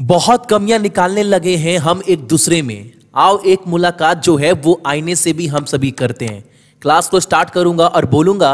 बहुत कमियां निकालने लगे हैं हम एक दूसरे में आओ एक मुलाकात जो है वो आईने से भी हम सभी करते हैं क्लास को स्टार्ट करूंगा और बोलूंगा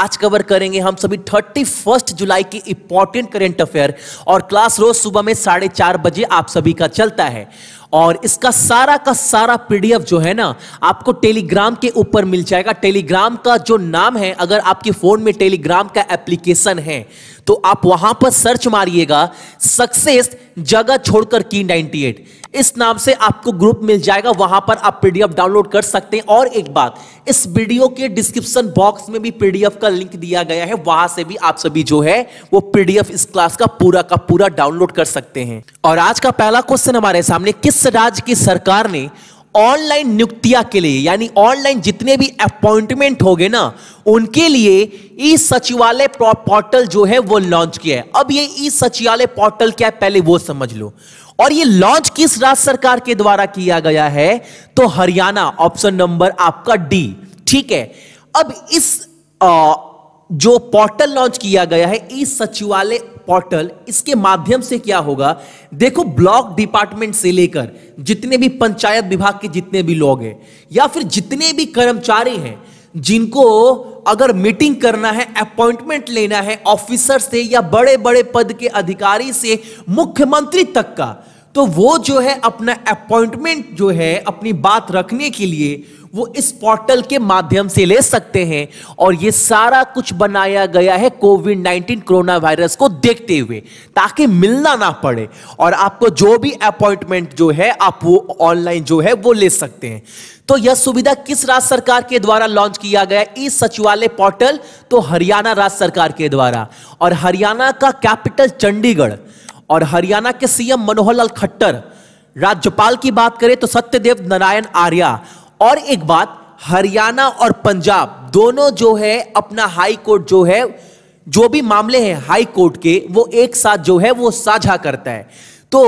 आज कवर करेंगे हम सभी थर्टी फर्स्ट जुलाई की इंपॉर्टेंट करेंट अफेयर और क्लास रोज सुबह में साढ़े चार बजे आप सभी का चलता है और इसका सारा का सारा पीडीएफ जो है ना आपको टेलीग्राम के ऊपर मिल जाएगा टेलीग्राम का जो नाम है अगर आपके फोन में टेलीग्राम का एप्लीकेशन है तो आप वहां पर सर्च मारिएगा सक्सेस जगह छोड़कर की 98 इस नाम से आपको ग्रुप मिल जाएगा वहां पर आप पीडीएफ डाउनलोड कर सकते हैं और एक बात इस वीडियो के डिस्क्रिप्शन बॉक्स में भी पीडीएफ का लिंक दिया गया है वहां से भी आप सभी जो है वो पीडीएफ इस क्लास का पूरा का पूरा डाउनलोड कर सकते हैं और आज का पहला क्वेश्चन हमारे सामने किस राज्य की सरकार ने ऑनलाइन नियुक्तियां के लिए यानी ऑनलाइन जितने भी अपॉइंटमेंट हो गए ना उनके लिए ई सचिवालय पोर्टल जो है वो लॉन्च किया है अब ये ई सचिवालय पोर्टल क्या है पहले वो समझ लो और ये लॉन्च किस राज्य सरकार के द्वारा किया गया है तो हरियाणा ऑप्शन नंबर आपका डी ठीक है अब इस आ, जो पोर्टल लॉन्च किया गया है ई सचिवालय पोर्टल इसके माध्यम से क्या होगा देखो ब्लॉक डिपार्टमेंट से लेकर जितने भी पंचायत विभाग के जितने भी लोग हैं या फिर जितने भी कर्मचारी हैं जिनको अगर मीटिंग करना है अपॉइंटमेंट लेना है ऑफिसर से या बड़े बड़े पद के अधिकारी से मुख्यमंत्री तक का तो वो जो है अपना अपॉइंटमेंट जो है अपनी बात रखने के लिए वो इस पोर्टल के माध्यम से ले सकते हैं और ये सारा कुछ बनाया गया है कोविड 19 कोरोना वायरस को देखते हुए ताकि मिलना ना पड़े और आपको जो भी अपॉइंटमेंट जो है आप वो ऑनलाइन जो है वो ले सकते हैं तो यह सुविधा किस राज्य सरकार के द्वारा लॉन्च किया गया ई सचिवालय पोर्टल तो हरियाणा राज्य सरकार के द्वारा और हरियाणा का कैपिटल चंडीगढ़ और हरियाणा के सीएम मनोहर लाल खट्टर राज्यपाल की बात करें तो सत्यदेव नारायण आर्या और एक बात हरियाणा और पंजाब दोनों जो है अपना हाई कोर्ट जो है जो भी मामले हैं हाई कोर्ट के वो एक साथ जो है वो साझा करता है तो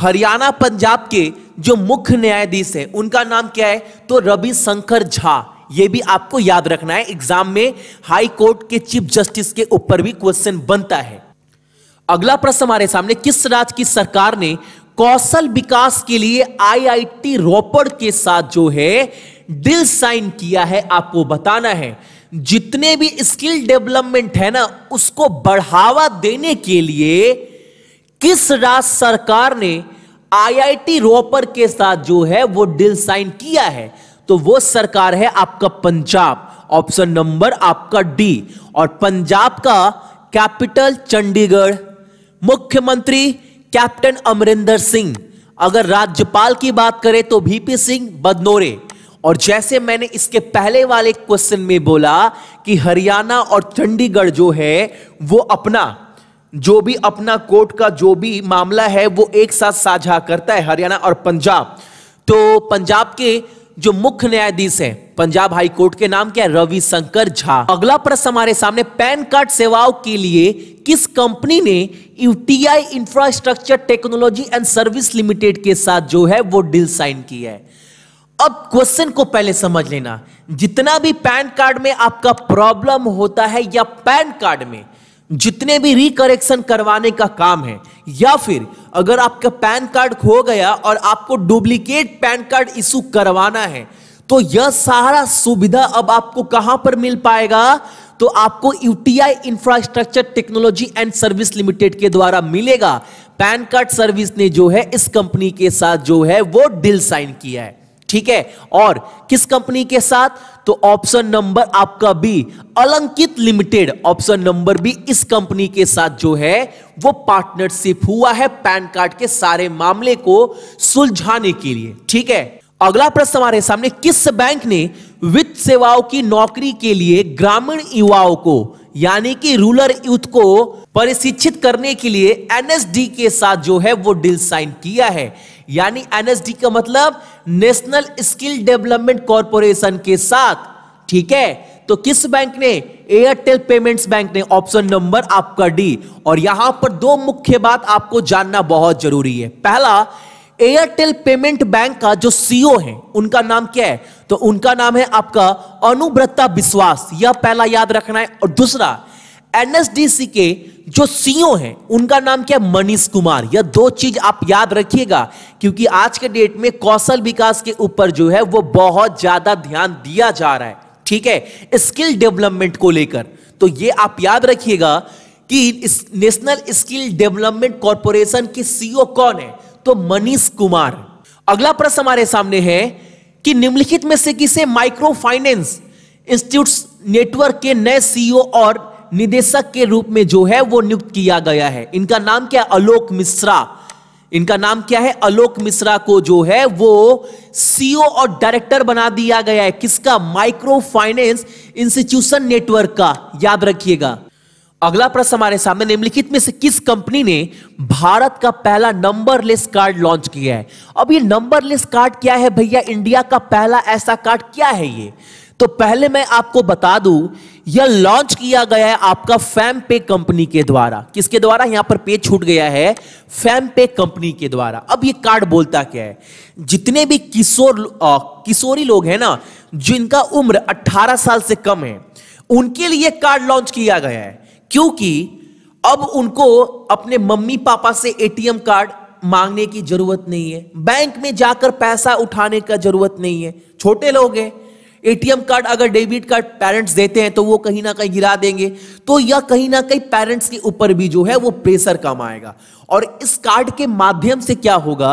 हरियाणा पंजाब के जो मुख्य न्यायाधीश है उनका नाम क्या है तो रवि शंकर झा ये भी आपको याद रखना है एग्जाम में हाई कोर्ट के चीफ जस्टिस के ऊपर भी क्वेश्चन बनता है अगला प्रश्न हमारे सामने किस राज्य की सरकार ने कौशल विकास के लिए आईआईटी रोपड़ के साथ जो है डील साइन किया है आपको बताना है जितने भी स्किल डेवलपमेंट है ना उसको बढ़ावा देने के लिए किस राज्य सरकार ने आईआईटी रोपर के साथ जो है वो डील साइन किया है तो वो सरकार है आपका पंजाब ऑप्शन नंबर आपका डी और पंजाब का कैपिटल चंडीगढ़ मुख्यमंत्री कैप्टन अमरिंदर सिंह अगर राज्यपाल की बात करें तो वीपी सिंह बदनोरे और जैसे मैंने इसके पहले वाले क्वेश्चन में बोला कि हरियाणा और चंडीगढ़ जो है वो अपना जो भी अपना कोर्ट का जो भी मामला है वो एक साथ साझा करता है हरियाणा और पंजाब तो पंजाब के जो मुख्य न्यायाधीश है पंजाब हाई कोर्ट के नाम क्या रविशंकर झा अगला प्रश्न हमारे सामने पैन कार्ड सेवाओं के लिए किस कंपनी ने UTI infrastructure technology and service limited के साथ जो है वो डील साइन की है अब क्वेश्चन को पहले समझ लेना जितना भी पैन कार्ड में आपका प्रॉब्लम होता है या पैन कार्ड में जितने भी रिकरेक्शन करवाने का काम है या फिर अगर आपका पैन कार्ड खो गया और आपको डुप्लीकेट पैन कार्ड इशू करवाना है तो यह सारा सुविधा अब आपको कहां पर मिल पाएगा तो आपको UTI infrastructure technology and service limited के द्वारा मिलेगा पैन कार्ड सर्विस ने जो है इस कंपनी के साथ जो है वो डील साइन किया है ठीक है और किस कंपनी के साथ तो ऑप्शन नंबर आपका भी अलंकित लिमिटेड ऑप्शन नंबर भी इस कंपनी के साथ जो है वो पार्टनरशिप हुआ है पैन कार्ड के सारे मामले को सुलझाने के लिए ठीक है अगला प्रश्न हमारे सामने किस बैंक ने वित्त सेवाओं की नौकरी के लिए ग्रामीण युवाओं को यानी कि रूरल यूथ को परिशिक्षित करने के लिए एनएसडी के साथ जो है वो डील साइन किया है यानी एनएसडी का मतलब नेशनल स्किल डेवलपमेंट कॉरपोरेशन के साथ ठीक है तो किस बैंक ने एयरटेल पेमेंट्स बैंक ने ऑप्शन नंबर आपका डी और यहां पर दो मुख्य बात आपको जानना बहुत जरूरी है पहला एयरटेल पेमेंट बैंक का जो सीईओ e है उनका नाम क्या है तो उनका नाम है आपका अनुव्रता विश्वास यह पहला याद रखना है और दूसरा एनएसडीसी के जो सीईओ e है उनका नाम क्या है मनीष कुमार यह दो चीज आप याद रखिएगा क्योंकि आज के डेट में कौशल विकास के ऊपर जो है वो बहुत ज्यादा ध्यान दिया जा रहा है ठीक है स्किल डेवलपमेंट को लेकर तो ये आप याद रखिएगा कि इस नेशनल स्किल डेवलपमेंट कॉरपोरेशन की सीईओ कौन है तो मनीष कुमार अगला प्रश्न हमारे सामने है कि निम्नलिखित में से किसे माइक्रो फाइनेंस इंस्टीट्यूट नेटवर्क के नए सीईओ और निदेशक के रूप में जो है वो नियुक्त किया गया है इनका नाम क्या अलोक मिश्रा इनका नाम क्या है अलोक मिश्रा को जो है वो सीईओ और डायरेक्टर बना दिया गया है किसका माइक्रो फाइनेंस इंस्टीट्यूशन नेटवर्क का याद रखिएगा अगला प्रश्न हमारे सामने निम्नलिखित में से किस कंपनी ने भारत का पहला नंबरलेस कार्ड लॉन्च किया है अब ये नंबरलेस कार्ड क्या है भैया इंडिया का पहला ऐसा कार्ड क्या है ये तो पहले मैं आपको बता दूं यह लॉन्च किया गया है आपका फैम पे कंपनी के द्वारा किसके द्वारा यहां पर पेज छूट गया है फैम पे कंपनी के द्वारा अब ये कार्ड बोलता क्या है जितने भी किशोर किशोरी लोग हैं ना जिनका उम्र 18 साल से कम है उनके लिए कार्ड लॉन्च किया गया है क्योंकि अब उनको अपने मम्मी पापा से एटीएम कार्ड मांगने की जरूरत नहीं है बैंक में जाकर पैसा उठाने का जरूरत नहीं है छोटे लोग हैं एटीएम कार्ड अगर डेबिट कार्ड पेरेंट्स देते हैं तो वो कहीं ना कहीं गिरा देंगे तो यह कहीं ना कहीं पेरेंट्स के ऊपर भी जो है वो प्रेशर कम आएगा और इस कार्ड के माध्यम से क्या होगा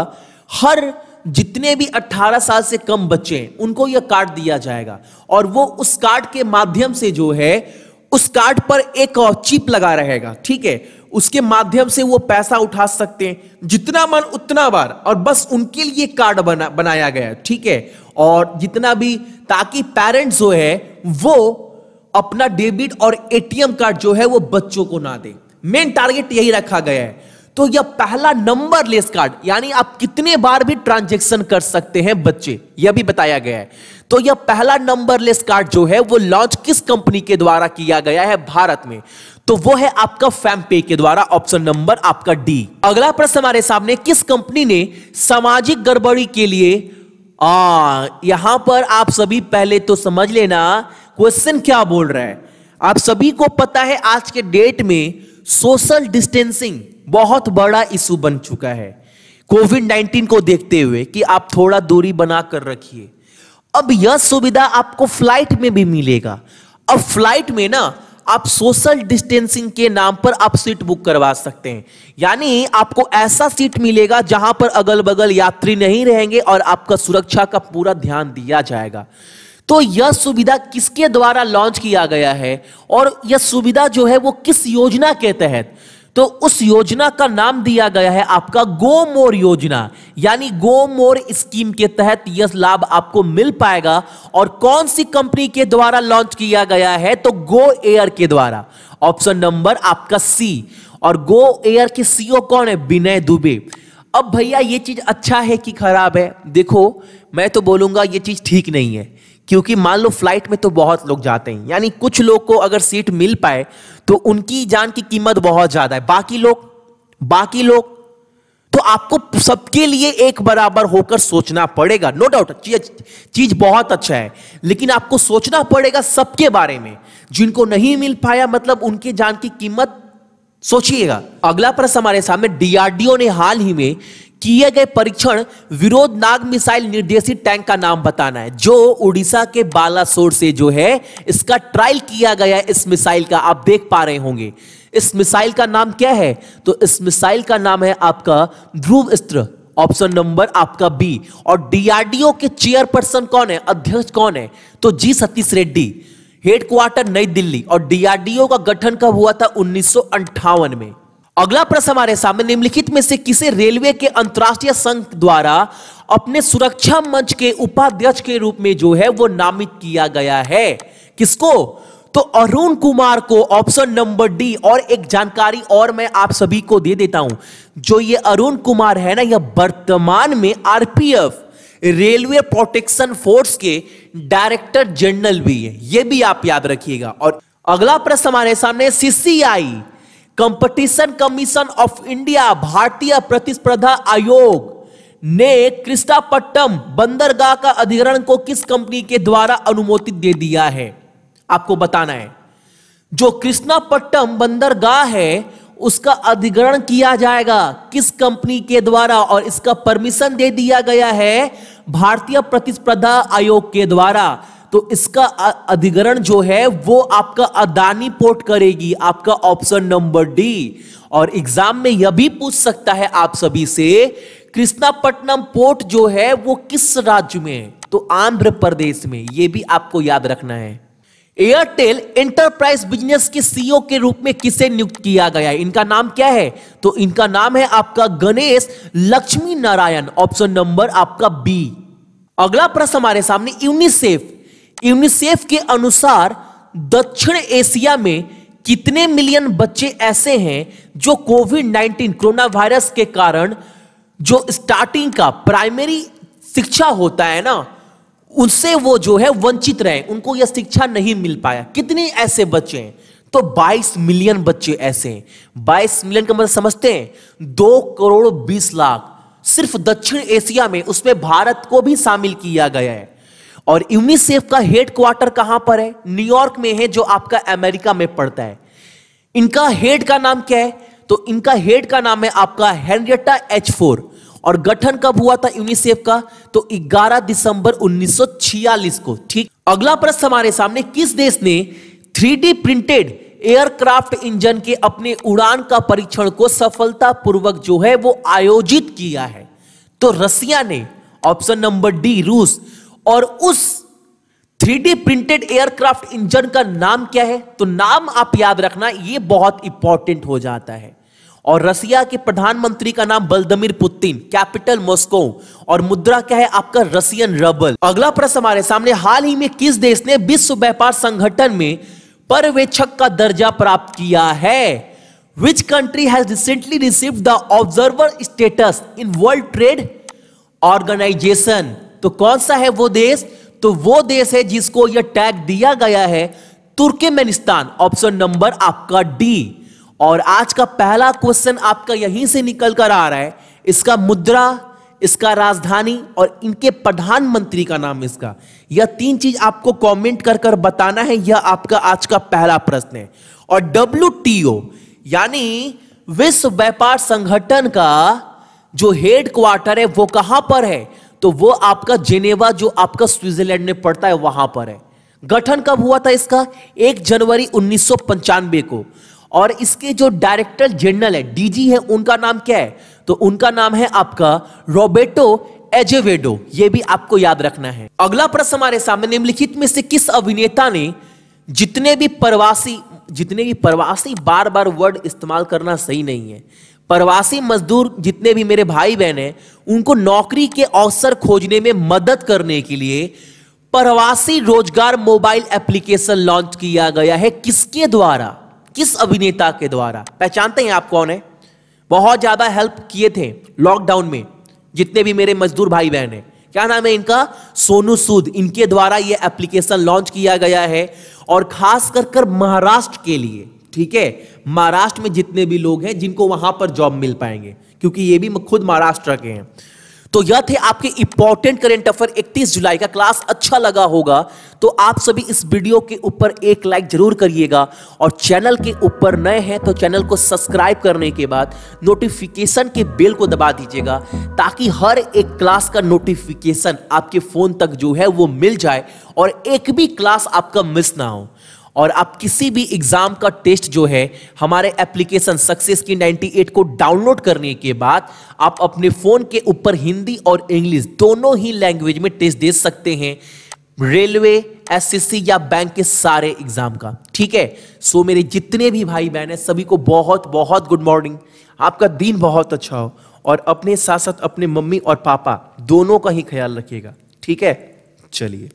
हर जितने भी 18 साल से कम बच्चे हैं उनको यह कार्ड दिया जाएगा और वो उस कार्ड के माध्यम से जो है उस कार्ड पर एक चिप लगा रहेगा ठीक है उसके माध्यम से वो पैसा उठा सकते हैं जितना मन उतना बार और बस उनके लिए कार्ड बना बनाया गया ठीक है और जितना भी ताकि पेरेंट्स जो है वो अपना डेबिट और एटीएम कार्ड जो है वो बच्चों को ना दे मेन टारगेट यही रखा गया है तो यह पहला नंबर लेस कार्ड यानी आप कितने बार भी ट्रांजेक्शन कर सकते हैं बच्चे यह भी बताया गया है तो यह पहला नंबर लेस कार्ड जो है वो लॉन्च किस कंपनी के द्वारा किया गया है भारत में तो वो है आपका फैम पे के द्वारा ऑप्शन नंबर आपका डी अगला प्रश्न हमारे सामने किस कंपनी ने सामाजिक गड़बड़ी के लिए आ, यहां पर आप सभी पहले तो समझ लेना क्वेश्चन क्या बोल रहा है आप सभी को पता है आज के डेट में सोशल डिस्टेंसिंग बहुत बड़ा इशू बन चुका है कोविड 19 को देखते हुए कि आप थोड़ा दूरी बना कर रखिए अब यह सुविधा आपको फ्लाइट में भी मिलेगा अब फ्लाइट में ना आप सोशल डिस्टेंसिंग के नाम पर आप सीट बुक करवा सकते हैं यानी आपको ऐसा सीट मिलेगा जहां पर अगल बगल यात्री नहीं रहेंगे और आपका सुरक्षा का पूरा ध्यान दिया जाएगा तो यह सुविधा किसके द्वारा लॉन्च किया गया है और यह सुविधा जो है वो किस योजना के तहत तो उस योजना का नाम दिया गया है आपका गो मोर योजना यानी गो मोर स्कीम के तहत यह लाभ आपको मिल पाएगा और कौन सी कंपनी के द्वारा लॉन्च किया गया है तो गो एयर के द्वारा ऑप्शन नंबर आपका सी और गो एयर के सीओ कौन है विनय दुबे अब भैया ये चीज अच्छा है कि खराब है देखो मैं तो बोलूंगा ये चीज ठीक नहीं है क्योंकि मान लो फ्लाइट में तो बहुत लोग जाते हैं यानी कुछ लोग को अगर सीट मिल पाए तो उनकी जान की कीमत बहुत ज़्यादा है बाकी लोग बाकी लोग तो आपको सबके लिए एक बराबर होकर सोचना पड़ेगा नो डाउट चीज बहुत अच्छा है लेकिन आपको सोचना पड़ेगा सबके बारे में जिनको नहीं मिल पाया मतलब उनकी जान की कीमत सोचिएगा अगला प्रश्न हमारे सामने डीआरडीओ ने हाल ही में किए गए परीक्षण विरोध नाग मिसाइल निर्देशित टैंक का नाम बताना है जो उड़ीसा के बालासोर से जो है इसका ट्रायल किया गया इस मिसाइल का आप देख पा रहे होंगे इस मिसाइल का नाम क्या है तो इस मिसाइल का नाम है आपका ध्रुव स्त्र ऑप्शन नंबर आपका बी और डीआरडीओ के चेयरपर्सन कौन है अध्यक्ष कौन है तो जी सतीश रेड्डी हेडक्वार्टर नई दिल्ली और डीआरडीओ का गठन कब हुआ था उन्नीस में अगला प्रश्न हमारे सामने निम्नलिखित में से किसे रेलवे के अंतर्राष्ट्रीय संघ द्वारा अपने सुरक्षा मंच के उपाध्यक्ष के रूप में जो है वो नामित किया गया है किसको तो अरुण कुमार को ऑप्शन नंबर डी और एक जानकारी और मैं आप सभी को दे देता हूं जो ये अरुण कुमार है ना यह वर्तमान में आरपीएफ रेलवे प्रोटेक्शन फोर्स के डायरेक्टर जनरल भी है यह भी आप याद रखिएगा और अगला प्रश्न हमारे सामने CCI competition commission of India भारतीय प्रतिस्पर्धा आयोग ने कृष्णापट्टम बंदरगाह का अधिग्रहण को किस कंपनी के द्वारा अनुमोदित दे दिया है आपको बताना है जो कृष्णापट्टम बंदरगाह है उसका अधिग्रहण किया जाएगा किस कंपनी के द्वारा और इसका परमिशन दे दिया गया है भारतीय प्रतिस्पर्धा आयोग के द्वारा तो इसका अधिग्रहण जो है वो आपका अदानी पोर्ट करेगी आपका ऑप्शन नंबर डी और एग्जाम में यह भी पूछ सकता है आप सभी से कृष्णापट्टनम पोर्ट जो है वो किस राज्य में है तो आंध्र प्रदेश में यह भी आपको याद रखना है एयरटेल एंटरप्राइज बिजनेस के सीईओ के रूप में किसे नियुक्त किया गया है इनका नाम क्या है तो इनका नाम है आपका गणेश लक्ष्मी नारायण ऑप्शन नंबर आपका बी अगला प्रश्न हमारे सामने यूनिसेफ यूनिसेफ के अनुसार दक्षिण एशिया में कितने मिलियन बच्चे ऐसे हैं जो कोविड 19 कोरोना वायरस के कारण जो स्टार्टिंग का प्राइमरी शिक्षा होता है ना उनसे वो जो है वंचित रहे उनको यह शिक्षा नहीं मिल पाया कितने ऐसे बच्चे हैं तो 22 मिलियन बच्चे ऐसे हैं 22 मिलियन का मतलब समझते हैं दो करोड़ 20 लाख सिर्फ दक्षिण एशिया में उसमें भारत को भी शामिल किया गया है और यूनिसेफ का हेडक्वार्टर कहां पर है न्यूयॉर्क में है जो आपका अमेरिका में पड़ता है इनका हेड का नाम क्या है तो इनका हेड का नाम है आपका हेनरियटा एच फोर और गठन कब हुआ था यूनिसेफ का तो 11 दिसंबर 1946 को ठीक अगला प्रश्न हमारे सामने किस देश ने 3D प्रिंटेड एयरक्राफ्ट इंजन के अपने उड़ान का परीक्षण को सफलतापूर्वक जो है वो आयोजित किया है तो रसिया ने ऑप्शन नंबर डी रूस और उस थ्री प्रिंटेड एयरक्राफ्ट इंजन का नाम क्या है तो नाम आप याद रखना यह बहुत इंपॉर्टेंट हो जाता है और रसिया के प्रधानमंत्री का नाम बल्दमिर पुतिन कैपिटल मॉस्को और मुद्रा क्या है आपका रसियन रबल अगला प्रश्न हमारे सामने हाल ही में किस देश ने विश्व व्यापार संगठन में पर्यवेक्षक का दर्जा प्राप्त किया है which country has recently receive the observer status in world trade organisation तो कौन सा है वो देश तो वो देश है जिसको यह टैग दिया गया है तुर्कमेनिस्तान ऑप्शन नंबर आपका डी और आज का पहला क्वेश्चन आपका यहीं से निकल कर आ रहा है इसका मुद्रा इसका राजधानी और इनके प्रधानमंत्री का नाम इसका यह तीन चीज आपको कमेंट कर कर बताना है यह आपका आज का पहला प्रश्न है और डब्ल्यू यानी विश्व व्यापार संगठन का जो हेडक्वार्टर है वो कहां पर है तो वो आपका जेनेवा जो आपका स्विट्जरलैंड में पड़ता है वहां पर है गठन कब हुआ था इसका एक जनवरी उन्नीस को और इसके जो डायरेक्टर जनरल है डीजी है उनका नाम क्या है तो उनका नाम है आपका रोबेटो एजेवेडो ये भी आपको याद रखना है अगला प्रश्न हमारे सामने निम्नलिखित में से किस अभिनेता ने जितने भी प्रवासी जितने भी प्रवासी बार बार वर्ड इस्तेमाल करना सही नहीं है प्रवासी मजदूर जितने भी मेरे भाई बहन हैं उनको नौकरी के अवसर खोजने में मदद करने के लिए प्रवासी रोजगार मोबाइल एप्लीकेशन लॉन्च किया गया है किसके द्वारा किस अभिनेता के द्वारा पहचानते हैं आप कौन है बहुत ज्यादा हेल्प किए थे लॉकडाउन में जितने भी मेरे मजदूर भाई बहन हैं क्या नाम है इनका सोनू सूद इनके द्वारा यह एप्लीकेशन लॉन्च किया गया है और खास कर कर महाराष्ट्र के लिए ठीक है महाराष्ट्र में जितने भी लोग हैं जिनको वहां पर जॉब मिल पाएंगे क्योंकि ये भी खुद महाराष्ट्र के हैं तो यह थे आपके इंपॉर्टेंट करेंट अफेयर 31 जुलाई का क्लास अच्छा लगा होगा तो आप सभी इस वीडियो के ऊपर एक लाइक जरूर करिएगा और चैनल के ऊपर नए हैं तो चैनल को सब्सक्राइब करने के बाद नोटिफिकेशन के बेल को दबा दीजिएगा ताकि हर एक क्लास का नोटिफिकेशन आपके फ़ोन तक जो है वो मिल जाए और एक भी क्लास आपका मिस ना हो और आप किसी भी एग्जाम का टेस्ट जो है हमारे एप्लीकेशन सक्सेस की 98 को डाउनलोड करने के बाद आप अपने फोन के ऊपर हिंदी और इंग्लिश दोनों ही लैंग्वेज में टेस्ट दे सकते हैं रेलवे एसएससी या बैंक के सारे एग्जाम का ठीक है सो मेरे जितने भी भाई बहन है सभी को बहुत बहुत गुड मॉर्निंग आपका दिन बहुत अच्छा हो और अपने साथ साथ अपने मम्मी और पापा दोनों का ही ख्याल रखिएगा ठीक है चलिए